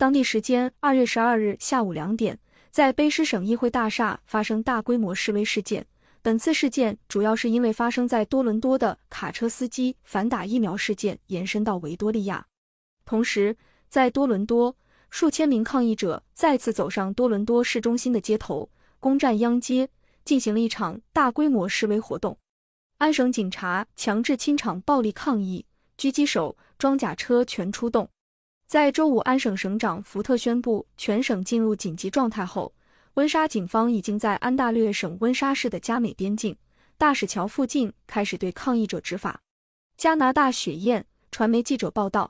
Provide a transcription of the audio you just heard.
当地时间二月十二日下午两点，在卑诗省议会大厦发生大规模示威事件。本次事件主要是因为发生在多伦多的卡车司机反打疫苗事件延伸到维多利亚。同时，在多伦多，数千名抗议者再次走上多伦多市中心的街头，攻占央街，进行了一场大规模示威活动。安省警察强制清场，暴力抗议，狙击手、装甲车全出动。在周五，安省省长福特宣布全省进入紧急状态后，温莎警方已经在安大略省温莎市的加美边境大使桥附近开始对抗议者执法。加拿大雪燕传媒记者报道。